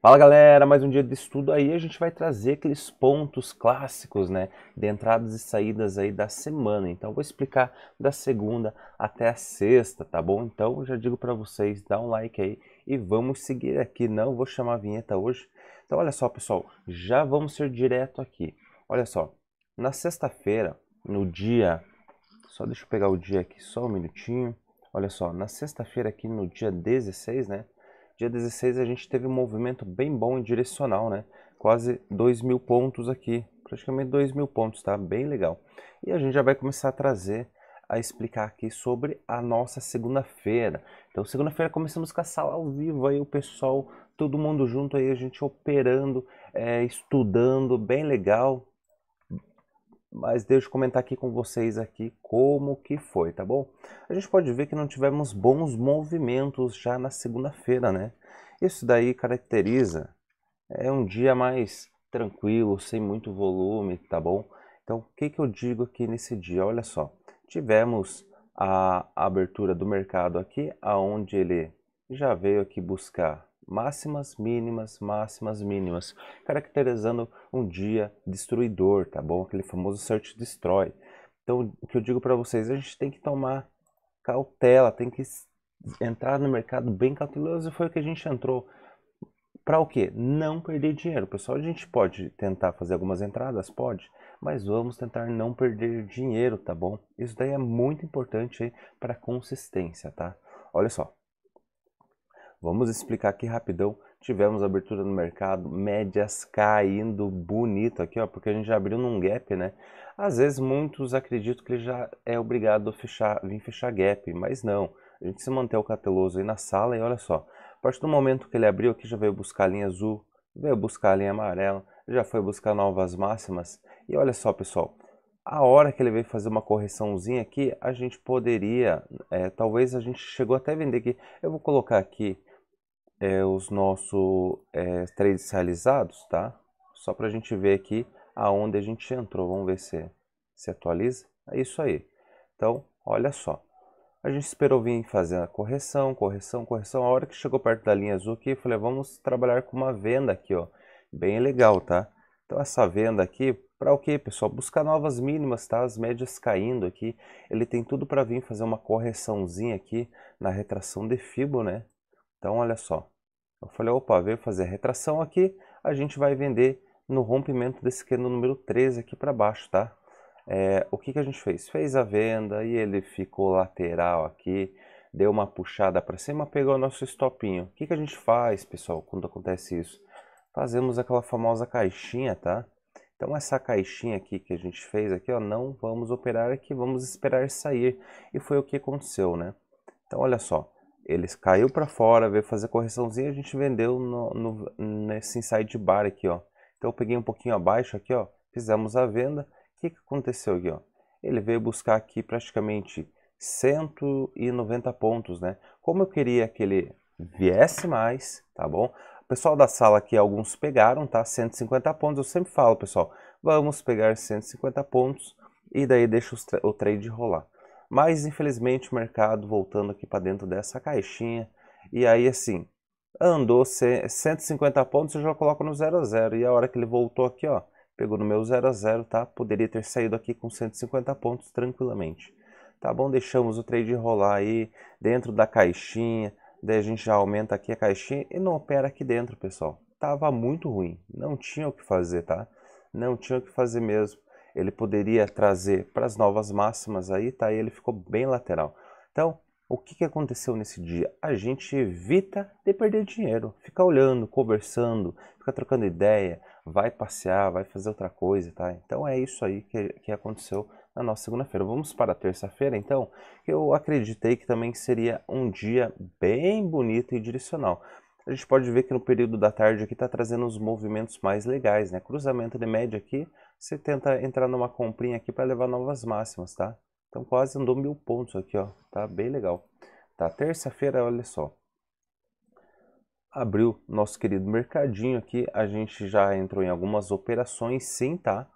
Fala galera, mais um dia de estudo aí, a gente vai trazer aqueles pontos clássicos, né, de entradas e saídas aí da semana. Então vou explicar da segunda até a sexta, tá bom? Então já digo para vocês, dá um like aí e vamos seguir aqui, não vou chamar a vinheta hoje. Então olha só, pessoal, já vamos ser direto aqui. Olha só, na sexta-feira, no dia Só deixa eu pegar o dia aqui só um minutinho. Olha só, na sexta-feira aqui no dia 16, né? Dia 16 a gente teve um movimento bem bom em direcional, né? Quase 2 mil pontos aqui, praticamente 2 mil pontos, tá? Bem legal. E a gente já vai começar a trazer, a explicar aqui sobre a nossa segunda-feira. Então, segunda-feira começamos com a sala ao vivo aí, o pessoal, todo mundo junto aí, a gente operando, é, estudando, bem legal mas deixo comentar aqui com vocês aqui como que foi, tá bom? A gente pode ver que não tivemos bons movimentos já na segunda-feira, né? Isso daí caracteriza é um dia mais tranquilo, sem muito volume, tá bom? Então, o que, que eu digo aqui nesse dia? Olha só, tivemos a abertura do mercado aqui, aonde ele já veio aqui buscar máximas, mínimas, máximas, mínimas, caracterizando um dia destruidor, tá bom? Aquele famoso search destroy. Então, o que eu digo para vocês, a gente tem que tomar cautela, tem que entrar no mercado bem cauteloso, e foi o que a gente entrou. Para o quê? Não perder dinheiro. Pessoal, a gente pode tentar fazer algumas entradas, pode, mas vamos tentar não perder dinheiro, tá bom? Isso daí é muito importante para consistência, tá? Olha só, Vamos explicar aqui rapidão. Tivemos abertura no mercado, médias caindo bonito aqui, ó, porque a gente já abriu num gap, né? Às vezes muitos acreditam que ele já é obrigado a fechar, vir fechar gap, mas não. A gente se mantém o cateloso aí na sala e olha só. A partir do momento que ele abriu aqui, já veio buscar a linha azul, veio buscar a linha amarela, já foi buscar novas máximas. E olha só, pessoal, a hora que ele veio fazer uma correçãozinha aqui, a gente poderia, é, talvez a gente chegou até a vender aqui. Eu vou colocar aqui é, os nossos é, trades realizados, tá? Só para a gente ver aqui aonde a gente entrou. Vamos ver se se atualiza. É isso aí. Então, olha só. A gente esperou vir fazer a correção, correção, correção. A hora que chegou perto da linha azul aqui, eu falei, vamos trabalhar com uma venda aqui, ó. Bem legal, tá? Então, essa venda aqui, para o que, pessoal? Buscar novas mínimas, tá? As médias caindo aqui. Ele tem tudo para vir fazer uma correçãozinha aqui na retração de Fibo, né? Então, olha só. Eu falei, opa, veio fazer a retração aqui, a gente vai vender no rompimento desse candle número 13 aqui para baixo, tá? É, o que, que a gente fez? Fez a venda e ele ficou lateral aqui, deu uma puxada para cima, pegou o nosso stopinho. O que, que a gente faz, pessoal, quando acontece isso? Fazemos aquela famosa caixinha, tá? Então essa caixinha aqui que a gente fez aqui, ó, não vamos operar aqui, vamos esperar sair. E foi o que aconteceu, né? Então olha só, eles caiu para fora, veio fazer correçãozinha, a gente vendeu no, no, nesse inside bar aqui, ó. Então eu peguei um pouquinho abaixo aqui, ó, fizemos a venda. O que, que aconteceu aqui, ó? Ele veio buscar aqui praticamente 190 pontos, né? Como eu queria que ele viesse mais, tá bom? O pessoal da sala aqui, alguns pegaram, tá? 150 pontos, eu sempre falo, pessoal, vamos pegar 150 pontos e daí deixa o trade rolar. Mas infelizmente o mercado voltando aqui para dentro dessa caixinha. E aí assim, andou 150 pontos, eu já coloco no 0 a 0. E a hora que ele voltou aqui, ó, pegou no meu 0 a 0, tá? Poderia ter saído aqui com 150 pontos tranquilamente. Tá bom? Deixamos o trade rolar aí dentro da caixinha. Daí a gente já aumenta aqui a caixinha e não opera aqui dentro, pessoal. Tava muito ruim, não tinha o que fazer, tá? Não tinha o que fazer mesmo ele poderia trazer para as novas máximas aí, tá? E ele ficou bem lateral. Então, o que, que aconteceu nesse dia? A gente evita de perder dinheiro, fica olhando, conversando, fica trocando ideia, vai passear, vai fazer outra coisa, tá? Então é isso aí que, que aconteceu na nossa segunda-feira. Vamos para a terça-feira, então, que eu acreditei que também seria um dia bem bonito e direcional. A gente pode ver que no período da tarde aqui está trazendo os movimentos mais legais, né? Cruzamento de média aqui, você tenta entrar numa comprinha aqui para levar novas máximas, tá? Então quase andou mil pontos aqui, ó. Tá bem legal. Tá, terça-feira, olha só. Abriu nosso querido mercadinho aqui. A gente já entrou em algumas operações, sim, tá?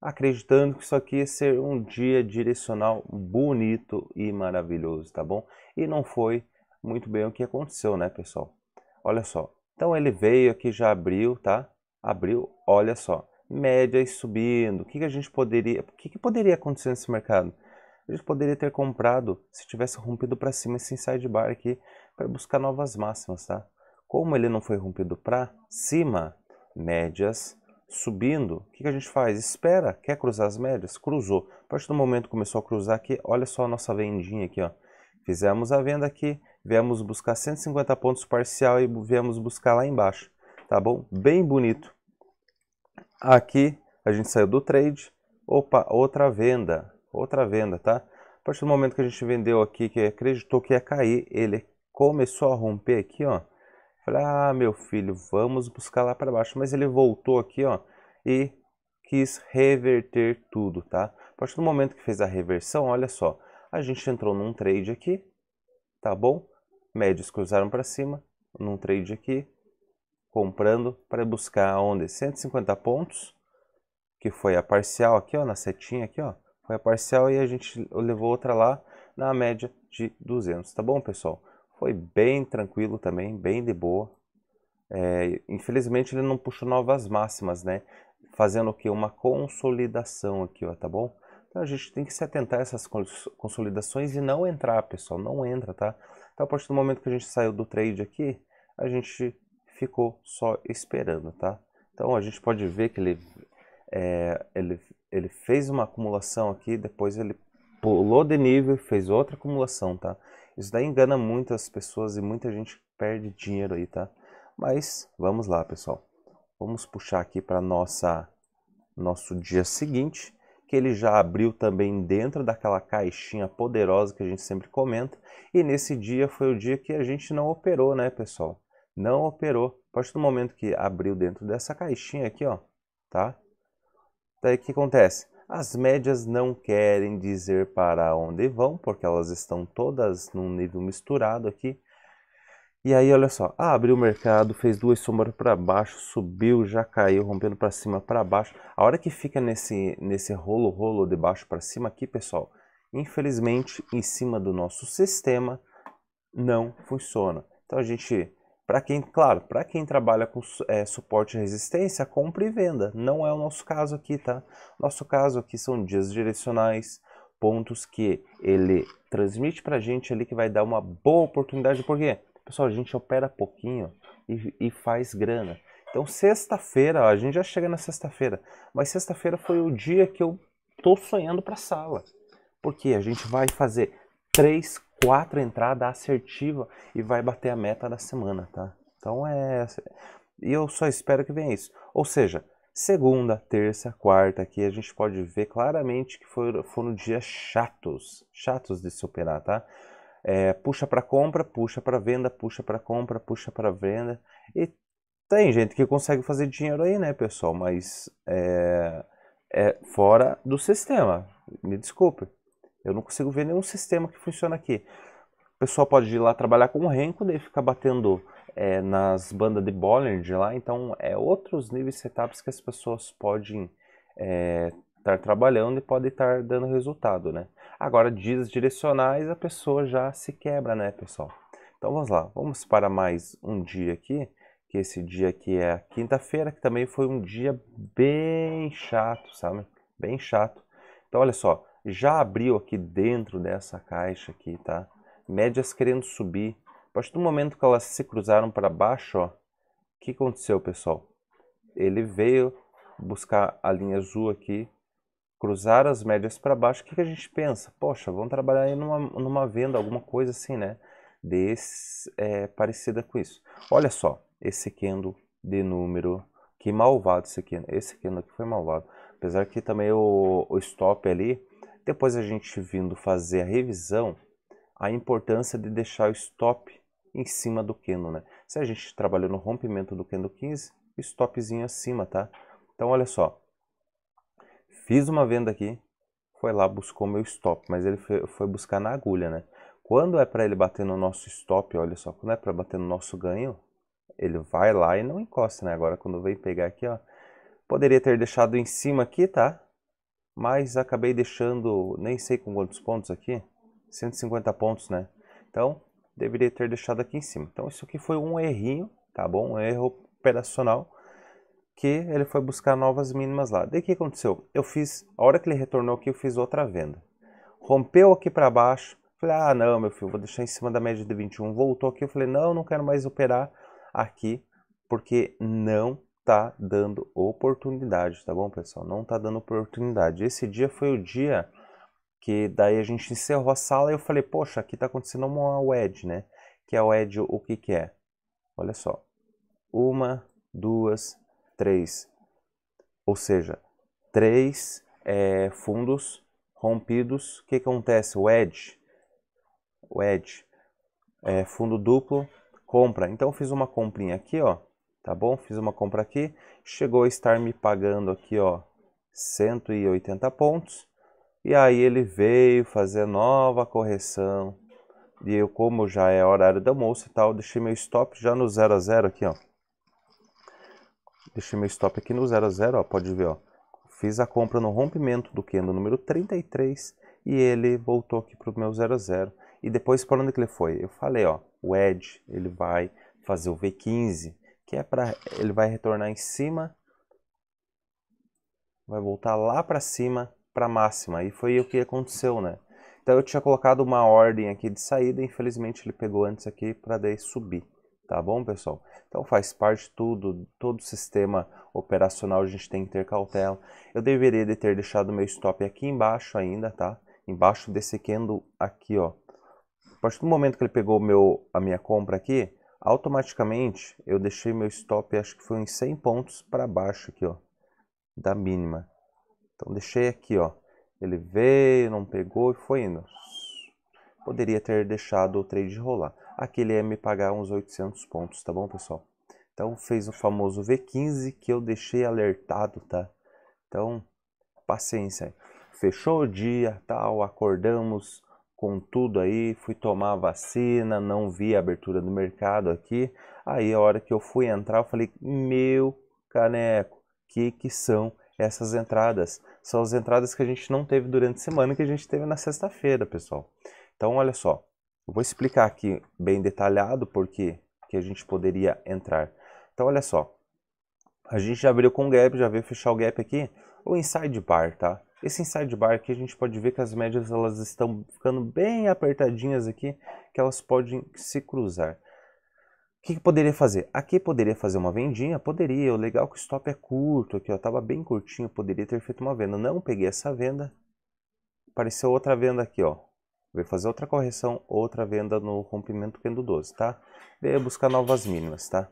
Acreditando que isso aqui ia ser um dia direcional bonito e maravilhoso, tá bom? E não foi muito bem o que aconteceu, né, pessoal? Olha só. Então ele veio aqui, já abriu, tá? Abriu, olha só médias subindo. O que, que a gente poderia, o que, que poderia acontecer nesse mercado? A gente poderia ter comprado se tivesse rompido para cima esse inside bar aqui para buscar novas máximas, tá? Como ele não foi rompido para cima, médias subindo, o que, que a gente faz? Espera, quer cruzar as médias? Cruzou. A partir do momento que começou a cruzar aqui, olha só a nossa vendinha aqui, ó. Fizemos a venda aqui, viemos buscar 150 pontos parcial e viemos buscar lá embaixo, tá bom? Bem bonito. Aqui a gente saiu do trade, opa, outra venda, outra venda, tá? A partir do momento que a gente vendeu aqui, que acreditou que ia cair, ele começou a romper aqui, ó. Falei, ah, meu filho, vamos buscar lá para baixo. Mas ele voltou aqui, ó, e quis reverter tudo, tá? A partir do momento que fez a reversão, olha só, a gente entrou num trade aqui, tá bom? Médios cruzaram para cima, num trade aqui, comprando para buscar onde 150 pontos, que foi a parcial aqui, ó, na setinha aqui, ó, foi a parcial e a gente levou outra lá na média de 200, tá bom, pessoal? Foi bem tranquilo também, bem de boa. É, infelizmente ele não puxou novas máximas, né? Fazendo o que? Uma consolidação aqui, ó, tá bom? Então a gente tem que se atentar a essas consolidações e não entrar, pessoal, não entra, tá? Então a partir do momento que a gente saiu do trade aqui, a gente ficou só esperando, tá? Então a gente pode ver que ele, é, ele, ele fez uma acumulação aqui, depois ele pulou de nível e fez outra acumulação, tá? Isso daí engana muitas pessoas e muita gente perde dinheiro aí, tá? Mas vamos lá, pessoal. Vamos puxar aqui para nossa nosso dia seguinte, que ele já abriu também dentro daquela caixinha poderosa que a gente sempre comenta. E nesse dia foi o dia que a gente não operou, né, pessoal? não operou. A partir do momento que abriu dentro dessa caixinha aqui, ó, tá? Daí o que acontece? As médias não querem dizer para onde vão, porque elas estão todas num nível misturado aqui. E aí, olha só, ah, abriu o mercado, fez duas sombras para baixo, subiu, já caiu, rompendo para cima, para baixo. A hora que fica nesse, nesse rolo, rolo de baixo para cima aqui, pessoal, infelizmente, em cima do nosso sistema, não funciona. Então a gente para quem, claro, para quem trabalha com é, suporte e resistência, compra e venda. Não é o nosso caso aqui, tá? Nosso caso aqui são dias direcionais, pontos que ele transmite para a gente ali que vai dar uma boa oportunidade. porque Pessoal, a gente opera pouquinho e, e faz grana. Então, sexta-feira, a gente já chega na sexta-feira, mas sexta-feira foi o dia que eu tô sonhando para sala. Porque a gente vai fazer três, quatro entradas assertiva e vai bater a meta da semana, tá? Então é. E eu só espero que venha isso. Ou seja, segunda, terça, quarta, aqui a gente pode ver claramente que foram, foram dias chatos, chatos de se operar, tá? É, puxa para compra, puxa para venda, puxa para compra, puxa para venda. E tem gente que consegue fazer dinheiro aí, né, pessoal? Mas é, é fora do sistema. Me desculpe. Eu não consigo ver nenhum sistema que funciona aqui. O pessoal pode ir lá trabalhar com o renco, daí ficar batendo é, nas bandas de Bollinger lá. Então, é outros níveis setups que as pessoas podem é, estar é, trabalhando e podem estar dando resultado, né? Agora, dias direcionais, a pessoa já se quebra, né, pessoal? Então, vamos lá. Vamos para mais um dia aqui que esse dia aqui é a quinta-feira, que também foi um dia bem chato, sabe? Bem chato. Então, olha só, já abriu aqui dentro dessa caixa aqui, tá? Médias querendo subir. A partir do momento que elas se cruzaram para baixo, ó, o que aconteceu, pessoal? Ele veio buscar a linha azul aqui, cruzar as médias para baixo. O que, que, a gente pensa? Poxa, vamos trabalhar aí numa, numa venda, alguma coisa assim, né? Desse, é, parecida com isso. Olha só, esse candle de número... Que malvado esse candle. Esse candle aqui foi malvado. Apesar que também o, o stop ali depois a gente vindo fazer a revisão, a importância de deixar o stop em cima do Kendo, né? Se a gente trabalhou no rompimento do Kendo 15, stopzinho acima, tá? Então olha só, fiz uma venda aqui, foi lá, buscou meu stop, mas ele foi, foi buscar na agulha, né? Quando é para ele bater no nosso stop, olha só, quando é para bater no nosso ganho, ele vai lá e não encosta, né? Agora quando vem pegar aqui, ó, poderia ter deixado em cima aqui, tá? mas acabei deixando nem sei com quantos pontos aqui, 150 pontos, né? Então, deveria ter deixado aqui em cima. Então, isso aqui foi um errinho, tá bom? Um erro operacional que ele foi buscar novas mínimas lá. Daí o que aconteceu? Eu fiz, a hora que ele retornou aqui, eu fiz outra venda. Rompeu aqui para baixo, falei, ah não, meu filho, vou deixar em cima da média de 21. Voltou aqui, eu falei, não, não quero mais operar aqui, porque não tá dando oportunidade, tá bom, pessoal? Não tá dando oportunidade. Esse dia foi o dia que daí a gente encerrou a sala e eu falei, poxa, aqui tá acontecendo uma WED, né? Que é a WED o que que é? Olha só. Uma, duas, três. Ou seja, três é, fundos rompidos. O que, acontece? O edge, o é, fundo duplo, compra. Então eu fiz uma comprinha aqui, ó tá bom? Fiz uma compra aqui, chegou a estar me pagando aqui, ó, 180 pontos. E aí ele veio fazer nova correção. E eu, como já é horário da almoço e tal, deixei meu stop já no 0 a 0 aqui, ó. Deixei meu stop aqui no 0 a 0, ó, pode ver, ó. Fiz a compra no rompimento do que no número 33 e ele voltou aqui pro meu 0 a 0. E depois para onde que ele foi? Eu falei, ó, o Ed, ele vai fazer o V15 que é para ele vai retornar em cima, vai voltar lá para cima para máxima. E foi o que aconteceu, né? Então eu tinha colocado uma ordem aqui de saída, infelizmente ele pegou antes aqui para daí subir. Tá bom, pessoal? Então faz parte tudo, todo sistema operacional a gente tem que ter cautela. Eu deveria de ter deixado meu stop aqui embaixo ainda, tá? Embaixo desse candle aqui, ó. A partir do momento que ele pegou meu, a minha compra aqui, automaticamente eu deixei meu stop, acho que foi em 100 pontos para baixo aqui, ó, da mínima. Então deixei aqui, ó, ele veio, não pegou e foi indo. Poderia ter deixado o trade rolar. Aqui ele ia me pagar uns 800 pontos, tá bom, pessoal? Então fez o famoso V15 que eu deixei alertado, tá? Então, paciência. Fechou o dia, tal, acordamos, com tudo aí, fui tomar a vacina, não vi a abertura do mercado aqui. Aí a hora que eu fui entrar, eu falei: "Meu caneco, que que são essas entradas?" São as entradas que a gente não teve durante a semana que a gente teve na sexta-feira, pessoal. Então, olha só. Eu vou explicar aqui bem detalhado porque que a gente poderia entrar. Então, olha só. A gente já abriu com o gap, já veio fechar o gap aqui, o inside bar, tá? Esse inside bar aqui a gente pode ver que as médias elas estão ficando bem apertadinhas aqui, que elas podem se cruzar. O que, que poderia fazer? Aqui poderia fazer uma vendinha? Poderia. O legal é que o stop é curto aqui, ó. Tava bem curtinho, poderia ter feito uma venda. Não peguei essa venda. Apareceu outra venda aqui, ó. Vou fazer outra correção, outra venda no rompimento é do 12, tá? Veio buscar novas mínimas, tá?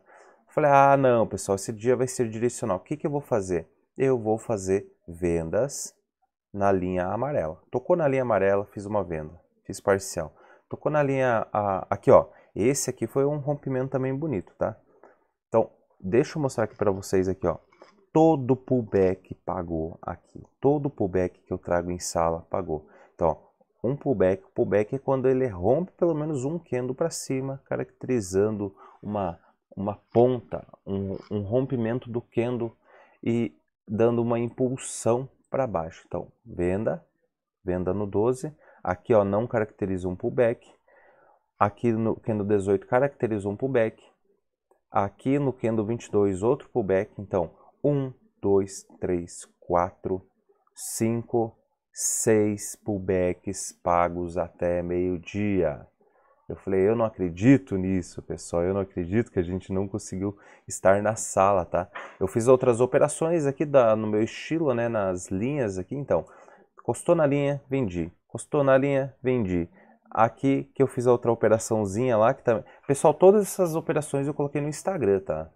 Falei, ah, não, pessoal, esse dia vai ser direcional. O que, que eu vou fazer? Eu vou fazer vendas na linha amarela. Tocou na linha amarela, fiz uma venda, fiz parcial. Tocou na linha a, aqui, ó. Esse aqui foi um rompimento também bonito, tá? Então, deixa eu mostrar aqui para vocês aqui, ó. Todo pullback pagou aqui. Todo pullback que eu trago em sala pagou. Então, ó, um pullback, pullback é quando ele rompe pelo menos um candle para cima, caracterizando uma uma ponta, um, um rompimento do candle e dando uma impulsão para baixo. Então, venda, venda no 12. Aqui ó, não caracteriza um pullback. Aqui no candle 18 caracteriza um pullback. Aqui no candle 22 outro pullback. Então, 1, 2, 3, 4, 5, 6 pullbacks pagos até meio-dia. Eu falei, eu não acredito nisso, pessoal. Eu não acredito que a gente não conseguiu estar na sala, tá? Eu fiz outras operações aqui da, no meu estilo, né? Nas linhas aqui, então. Costou na linha, vendi. Costou na linha, vendi. Aqui que eu fiz a outra operaçãozinha lá que também. Tá... Pessoal, todas essas operações eu coloquei no Instagram, tá?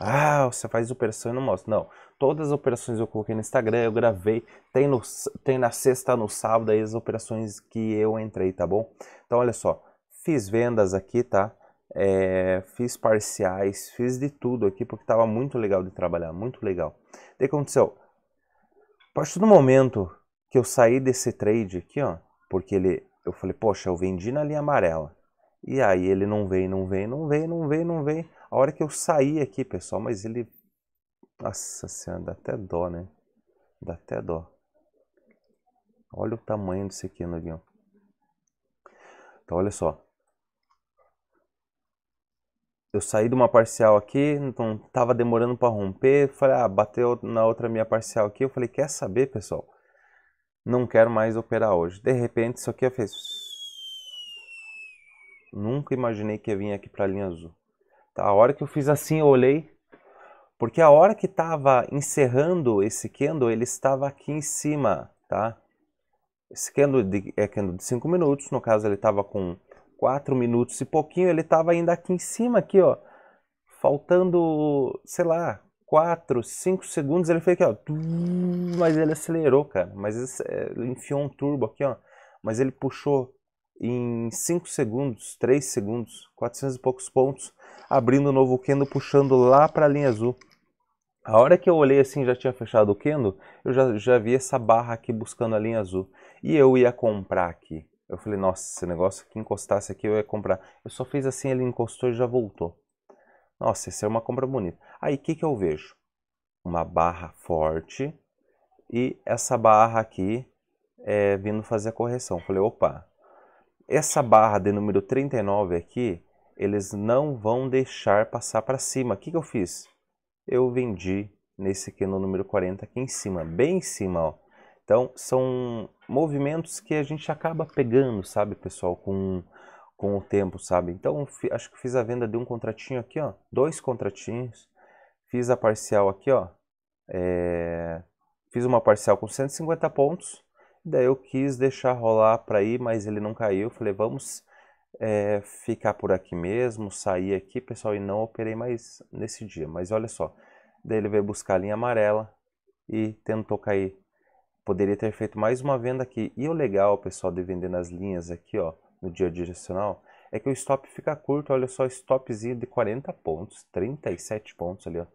Ah, você faz operação e não mostra. Não, todas as operações eu coloquei no Instagram, eu gravei. Tem, no, tem na sexta, no sábado aí as operações que eu entrei, tá bom? Então, olha só. Fiz vendas aqui, tá? É, fiz parciais, fiz de tudo aqui porque estava muito legal de trabalhar, muito legal. que aconteceu, a partir do momento que eu saí desse trade aqui, ó, porque ele, eu falei, poxa, eu vendi na linha amarela. E aí ele não vem não vem não vem não vem não vem A hora que eu saí aqui, pessoal, mas ele, nossa senhora, dá até dó, né? Dá até dó. Olha o tamanho desse aqui, Noguinho. Então, olha só eu saí de uma parcial aqui, então tava demorando para romper, falei, ah, bateu na outra minha parcial aqui, eu falei, quer saber, pessoal? Não quero mais operar hoje. De repente, isso aqui eu fiz. Nunca imaginei que ia vir aqui para a linha azul. Tá, a hora que eu fiz assim, eu olhei, porque a hora que estava encerrando esse candle, ele estava aqui em cima, tá? Esse candle de, é candle de 5 minutos, no caso ele estava com 4 minutos e pouquinho, ele estava ainda aqui em cima, aqui, ó. Faltando, sei lá, 4, 5 segundos, ele fez aqui, ó. Mas ele acelerou, cara. Mas é, ele enfiou um turbo aqui, ó. Mas ele puxou em 5 segundos, 3 segundos, 400 e poucos pontos, abrindo o novo Kendo, puxando lá para a linha azul. A hora que eu olhei assim, já tinha fechado o Kendo, eu já, já vi essa barra aqui buscando a linha azul. E eu ia comprar aqui. Eu falei, nossa, esse negócio que encostasse aqui eu ia comprar. Eu só fiz assim, ele encostou e já voltou. Nossa, essa é uma compra bonita. Aí o que, que eu vejo? Uma barra forte e essa barra aqui é, vindo fazer a correção. Eu falei, opa, essa barra de número 39 aqui, eles não vão deixar passar para cima. O que, que eu fiz? Eu vendi nesse aqui no número 40, aqui em cima, bem em cima, ó. Então, são movimentos que a gente acaba pegando, sabe, pessoal, com, com o tempo, sabe? Então, acho que fiz a venda de um contratinho aqui, ó, dois contratinhos, fiz a parcial aqui, ó, é, fiz uma parcial com 150 pontos, daí eu quis deixar rolar para ir, mas ele não caiu, falei, vamos é, ficar por aqui mesmo, sair aqui, pessoal, e não operei mais nesse dia, mas olha só, daí ele veio buscar a linha amarela e tentou cair poderia ter feito mais uma venda aqui. E o legal, pessoal, de vender nas linhas aqui, ó, no dia direcional, é que o stop fica curto, olha só, stopzinho de 40 pontos, 37 pontos ali, ó.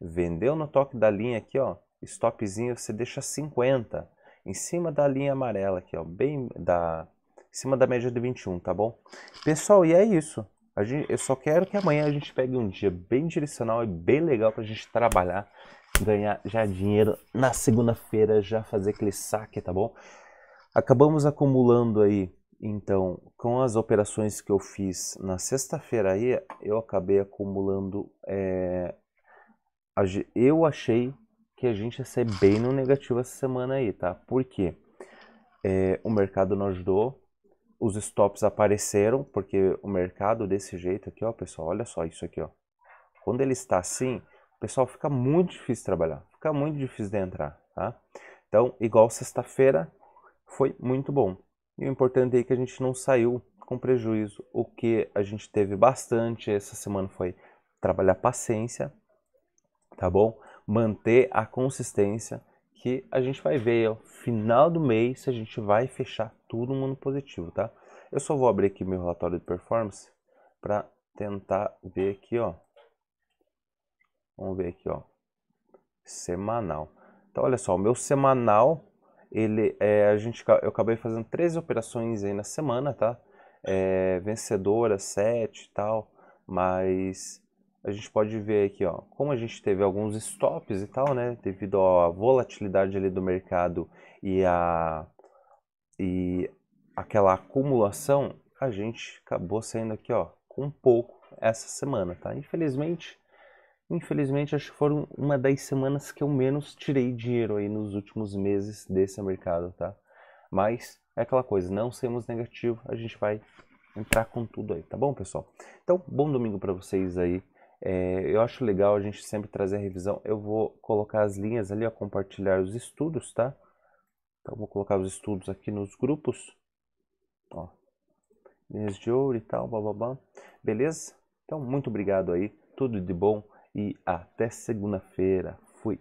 Vendeu no toque da linha aqui, ó, stopzinho você deixa 50 em cima da linha amarela aqui, ó, bem da em cima da média de 21, tá bom? Pessoal, e é isso. A gente, eu só quero que amanhã a gente pegue um dia bem direcional e bem legal para a gente trabalhar ganhar já dinheiro na segunda-feira, já fazer aquele saque, tá bom? Acabamos acumulando aí, então, com as operações que eu fiz na sexta-feira aí, eu acabei acumulando. É, eu achei que a gente ia ser bem no negativo essa semana aí, tá? Por quê? É, o mercado não ajudou, os stops apareceram, porque o mercado desse jeito aqui, ó, pessoal, olha só isso aqui, ó. Quando ele está assim, pessoal, fica muito difícil trabalhar, fica muito difícil de entrar, tá? Então, igual sexta-feira, foi muito bom. E o importante é que a gente não saiu com prejuízo. O que a gente teve bastante essa semana foi trabalhar paciência, tá bom? Manter a consistência, que a gente vai ver ao final do mês se a gente vai fechar todo mundo positivo, tá? Eu só vou abrir aqui meu relatório de performance para tentar ver aqui, ó. Vamos ver aqui, ó. Semanal. Então, olha só, o meu semanal, ele é, a gente, eu acabei fazendo 13 operações aí na semana, tá? É, vencedora, 7 e tal, mas a gente pode ver aqui, ó, como a gente teve alguns stops e tal, né, devido à volatilidade ali do mercado e a e aquela acumulação, a gente acabou saindo aqui, ó, com pouco essa semana, tá? Infelizmente, Infelizmente, acho que foram uma das semanas que eu menos tirei dinheiro aí nos últimos meses desse mercado, tá? Mas é aquela coisa, não sermos negativo, a gente vai entrar com tudo aí, tá bom, pessoal? Então, bom domingo para vocês aí. É, eu acho legal a gente sempre trazer a revisão. Eu vou colocar as linhas ali, a compartilhar os estudos, tá? Então, vou colocar os estudos aqui nos grupos. Ó, linhas de ouro e tal, bababá. Beleza? Então, muito obrigado aí. Tudo de bom e até segunda-feira. Fui!